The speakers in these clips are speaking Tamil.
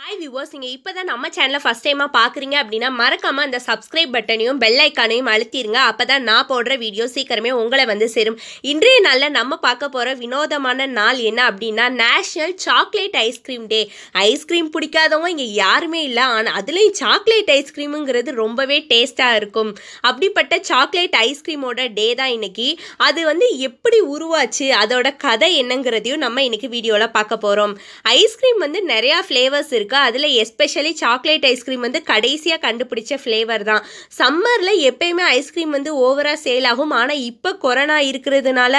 ஹாய் விவோஸ் நீங்கள் இப்போ தான் நம்ம சேனலை ஃபஸ்ட் டைமாக பார்க்குறீங்க அப்படின்னா மறக்காமல் அந்த சப்ஸ்கிரைப் பட்டனையும் பெல் ஐக்கானையும் அழுத்திடுங்க அப்போ தான் நான் போடுற வீடியோ சீக்கிரமே உங்களை வந்து சேரும் இன்றைய நாளில் நம்ம பார்க்க போகிற வினோதமான நாள் என்ன அப்படின்னா national chocolate ice cream day ice cream பிடிக்காதவங்க இங்கே யாருமே இல்லை ஆனால் அதுலேயும் சாக்லேட் ஐஸ்கிரீமுங்கிறது ரொம்பவே டேஸ்ட்டாக இருக்கும் அப்படிப்பட்ட சாக்லேட் ஐஸ்கிரீமோட டே தான் இன்றைக்கி அது வந்து எப்படி உருவாச்சு அதோட கதை என்னங்கிறதையும் நம்ம இன்றைக்கி வீடியோவில் பார்க்க போகிறோம் ஐஸ்கிரீம் வந்து நிறையா ஃப்ளேவர்ஸ் வந்திருக்கு அதில் எஸ்பெஷலி சாக்லேட் ஐஸ்கிரீம் வந்து கடைசியாக கண்டுபிடிச்ச ஃப்ளேவர் தான் சம்மரில் எப்பயுமே ஐஸ்கிரீம் வந்து ஓவராக சேல் ஆகும் ஆனால் இப்போ கொரோனா இருக்கிறதுனால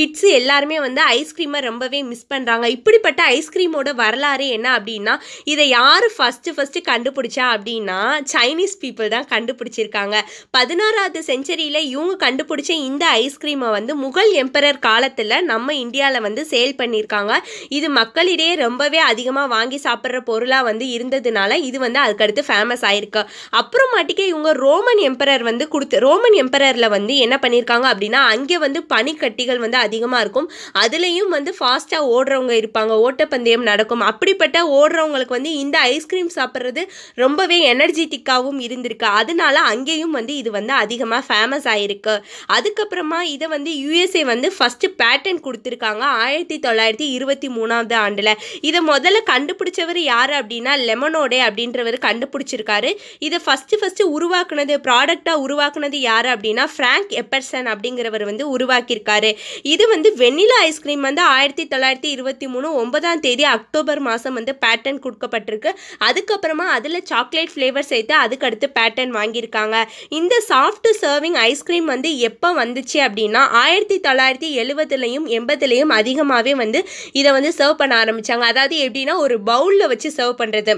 கிட்ஸ் எல்லாருமே வந்து ஐஸ்கிரீமை ரொம்பவே மிஸ் பண்ணுறாங்க இப்படிப்பட்ட ஐஸ்கிரீமோட வரலாறு என்ன அப்படின்னா இதை யார் ஃபஸ்ட்டு ஃபஸ்ட்டு கண்டுபிடிச்சா அப்படின்னா சைனீஸ் பீப்புள் தான் கண்டுபிடிச்சிருக்காங்க பதினாறாவது செஞ்சுரியில் இவங்க கண்டுபிடிச்ச இந்த ஐஸ்கிரீமை வந்து முகல் எம்பரர் காலத்தில் நம்ம இந்தியாவில் வந்து சேல் பண்ணியிருக்காங்க இது மக்களிடையே ரொம்பவே அதிகமாக வாங்கி சாப்பிட்ற பொருள் பொருளாக வந்து இருந்ததுனால இது வந்து அதுக்கடுத்து ஃபேமஸ் ஆயிருக்கு அப்புறமாட்டிக்கே இவங்க ரோமன் எம்பரர் வந்து கொடுத்து ரோமன் எம்பரரில் வந்து என்ன பண்ணியிருக்காங்க அப்படின்னா அங்கே வந்து பனிக்கட்டிகள் வந்து அதிகமாக இருக்கும் அதுலேயும் வந்து ஃபாஸ்ட்டாக ஓடுறவங்க இருப்பாங்க ஓட்டப்பந்தயம் நடக்கும் அப்படிப்பட்ட ஓடுறவங்களுக்கு வந்து இந்த ஐஸ்கிரீம் சாப்பிட்றது ரொம்பவே எனர்ஜிட்டிக்காகவும் இருந்திருக்கு அதனால அங்கேயும் வந்து இது வந்து அதிகமாக ஃபேமஸ் ஆகிருக்கு அதுக்கப்புறமா இதை வந்து யூஎஸ்ஏ வந்து ஃபஸ்ட்டு பேட்டன் கொடுத்துருக்காங்க ஆயிரத்தி தொள்ளாயிரத்தி இருபத்தி மூணாவது ஆண்டில் இதை முதல்ல கண்டுபிடிச்சவர் யார் அப்படின்னா லெமனோடே அப்படின்றவர் கண்டுபிடிச்சிருக்காரு இதை ஃபஸ்ட்டு ஃபஸ்ட்டு உருவாக்குனது ப்ராடக்டாக உருவாக்குனது யார் அப்படின்னா ஃப்ராங்க் எப்பர்சன் அப்படிங்கிறவர் வந்து உருவாக்கியிருக்காரு இது வந்து வெண்ணிலா ஐஸ்கிரீம் வந்து ஆயிரத்தி தொள்ளாயிரத்தி இருபத்தி மூணு ஒன்பதாம் தேதி அக்டோபர் மாதம் வந்து பேட்டன் கொடுக்கப்பட்டிருக்கு அதுக்கப்புறமா அதில் சாக்லேட் ஃப்ளேவர் சேர்த்து அதுக்கடுத்து பேட்டன் வாங்கியிருக்காங்க இந்த சாஃப்ட் சர்விங் ஐஸ்கிரீம் வந்து எப்போ வந்துச்சு அப்படின்னா ஆயிரத்தி தொள்ளாயிரத்தி எழுபதுலையும் எண்பதுலையும் அதிகமாகவே வந்து இதை வந்து சர்வ் பண்ண ஆரம்பித்தாங்க அதாவது எப்படின்னா ஒரு பவுலில் வச்சு சர்வ் சர்வ் பண்ணுறது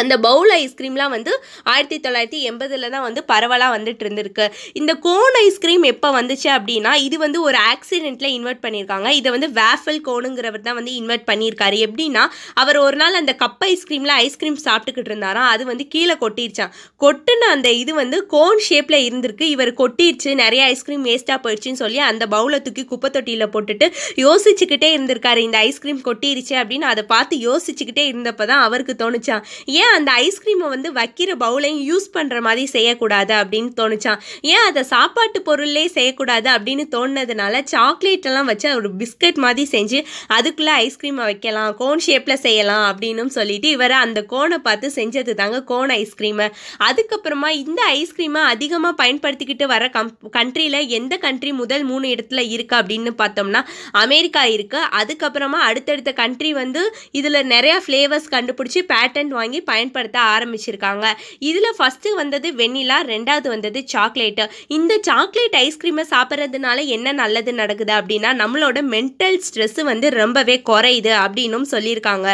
அந்த பவுல் ஐஸ்கிரீம்லாம் வந்து ஆயிரத்தி தொள்ளாயிரத்தி எண்பதில் தான் வந்து பரவலாக வந்துட்டு இருந்திருக்கு இந்த கோன் ஐஸ்கிரீம் எப்போ வந்துச்சு அப்படின்னா இது வந்து ஒரு ஆக்சிடெண்ட்டில் இன்வெர்ட் பண்ணியிருக்காங்க இதை வந்து வேஃபல் கோனுங்கிறவர் தான் வந்து இன்வெர்ட் பண்ணியிருக்காரு எப்படின்னா அவர் ஒரு நாள் அந்த கப் ஐஸ்கிரீமில் ஐஸ்கிரீம் சாப்பிட்டுக்கிட்டு இருந்தாராம் அது வந்து கீழே கொட்டிருச்சான் கொட்டுன அந்த இது வந்து கோன் ஷேப்பில் இருந்திருக்கு இவர் கொட்டிருச்சு நிறைய ஐஸ்கிரீம் வேஸ்ட்டாக போயிடுச்சுன்னு சொல்லி அந்த பவுலை தூக்கி குப்பை தொட்டியில் போட்டுட்டு யோசிச்சுக்கிட்டே இருந்திருக்காரு இந்த ஐஸ்கிரீம் கொட்டிருச்சு அப்படின்னு அதை பார்த்து யோசிச்சுக்கிட்டே இருந்தப்போ தான் அவருக்கு தோணுச்சான் ஏன் அந்த ஐஸ்கிரீமை வந்து வைக்கிற பவுலையும் யூஸ் பண்ணுற மாதிரி செய்யக்கூடாது அப்படின்னு தோணுச்சான் ஏன் அதை சாப்பாட்டு பொருளே செய்யக்கூடாது அப்படின்னு தோணுனதுனால சாக்லேட் எல்லாம் வச்சு ஒரு பிஸ்கட் மாதிரி செஞ்சு அதுக்குள்ளே ஐஸ்கிரீமை வைக்கலாம் கோன் ஷேப்பில் செய்யலாம் அப்படின்னு சொல்லிட்டு இவரை அந்த கோனை பார்த்து செஞ்சது தாங்க கோன் ஐஸ்கிரீமை அதுக்கப்புறமா இந்த ஐஸ்கிரீமை அதிகமாக பயன்படுத்திக்கிட்டு வர கம் கண்ட்ரியில் எந்த கண்ட்ரி முதல் மூணு இடத்துல இருக்குது அப்படின்னு பார்த்தோம்னா அமெரிக்கா இருக்குது அதுக்கப்புறமா அடுத்தடுத்த கண்ட்ரி வந்து இதில் நிறையா ஃப்ளேவர்ஸ் கண்டுபிடிச்சி பேட்டன் வாங்கி பயன்படுத்த ஆரம்பிச்சிருக்காங்க இதில் ஃபஸ்ட்டு வந்தது வெண்ணிலா ரெண்டாவது வந்தது சாக்லேட்டு இந்த சாக்லேட் ஐஸ்கிரீமை சாப்பிட்றதுனால என்ன நல்லது நடக்குது அப்படின்னா நம்மளோட மென்டல் ஸ்ட்ரெஸ்ஸு வந்து ரொம்பவே குறையுது அப்படின்னும் சொல்லியிருக்காங்க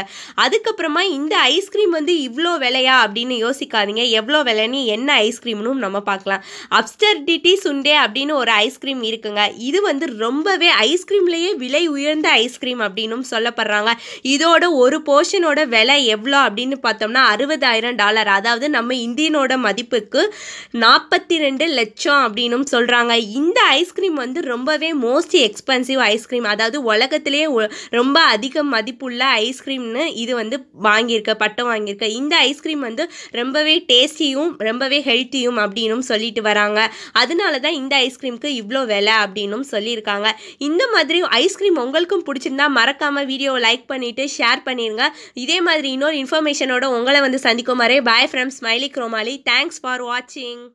அதுக்கப்புறமா இந்த ஐஸ்கிரீம் வந்து இவ்வளோ விலையா அப்படின்னு யோசிக்காதீங்க எவ்வளோ விலைன்னு என்ன ஐஸ்கிரீம்னு நம்ம பார்க்கலாம் அப்டர்டிட்டி சுண்டே அப்படின்னு ஒரு ஐஸ்கிரீம் இருக்குங்க இது வந்து ரொம்பவே ஐஸ்கிரீம்லேயே விலை உயர்ந்த ஐஸ்கிரீம் அப்படின்னும் சொல்லப்படுறாங்க இதோட ஒரு போர்ஷனோட விலை எவ்வளோ அப்படின்னு பார்த்தோம்னா அறுபதாயிரம் டாலர் அதாவது நம்ம இந்தியனோட மதிப்புக்கு நாற்பத்தி ரெண்டு லட்சம் அப்படின்னும் சொல்கிறாங்க இந்த ஐஸ்கிரீம் வந்து ரொம்பவே மோஸ்ட் எக்ஸ்பென்சிவ் ஐஸ்கிரீம் அதாவது உலகத்திலே ரொம்ப அதிக மதிப்புள்ள ஐஸ்கிரீம்னு இது வந்து வாங்கியிருக்க பட்டம் வாங்கியிருக்க இந்த ஐஸ்கிரீம் வந்து ரொம்பவே டேஸ்டியும் ரொம்பவே ஹெல்த்தியும் அப்படின்னும் சொல்லிட்டு வராங்க அதனால தான் இந்த ஐஸ்கிரீமுக்கு இவ்வளோ விலை அப்படின்னும் சொல்லியிருக்காங்க இந்த மாதிரி ஐஸ்கிரீம் உங்களுக்கும் பிடிச்சிருந்தா மறக்காமல் வீடியோவை லைக் பண்ணிவிட்டு ஷேர் பண்ணிடுங்க இதே மாதிரி இன்னொரு இன்ஃபர்மேஷனோட உங்களை உங்களை வந்து சந்திக்கும் வரை பாய் ஃப்ரம் ஸ்மைலி குரோமாலி தேங்க்ஸ் ஃபார் வாட்சிங்